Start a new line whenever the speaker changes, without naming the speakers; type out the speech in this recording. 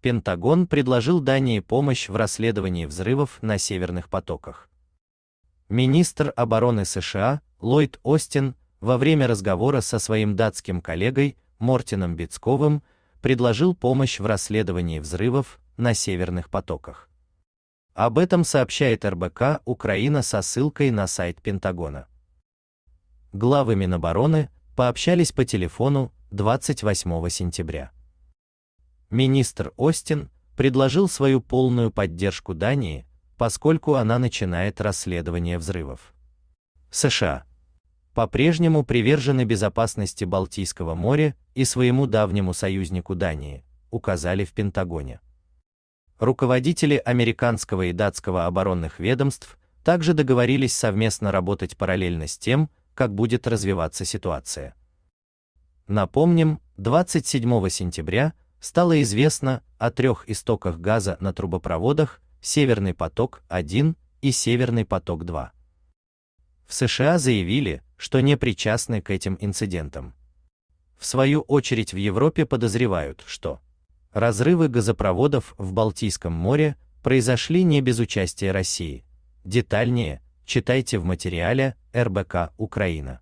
Пентагон предложил Дании помощь в расследовании взрывов на северных потоках. Министр обороны США Ллойд Остин во время разговора со своим датским коллегой Мортином Бицковым предложил помощь в расследовании взрывов на северных потоках. Об этом сообщает РБК Украина со ссылкой на сайт Пентагона. Главы Минобороны пообщались по телефону 28 сентября. Министр Остин предложил свою полную поддержку Дании, поскольку она начинает расследование взрывов. США по-прежнему привержены безопасности Балтийского моря и своему давнему союзнику Дании, указали в Пентагоне. Руководители американского и датского оборонных ведомств также договорились совместно работать параллельно с тем, как будет развиваться ситуация. Напомним, 27 сентября стало известно о трех истоках газа на трубопроводах Северный поток-1 и Северный поток-2. В США заявили, что не причастны к этим инцидентам. В свою очередь в Европе подозревают, что разрывы газопроводов в Балтийском море произошли не без участия России. Детальнее читайте в материале РБК Украина.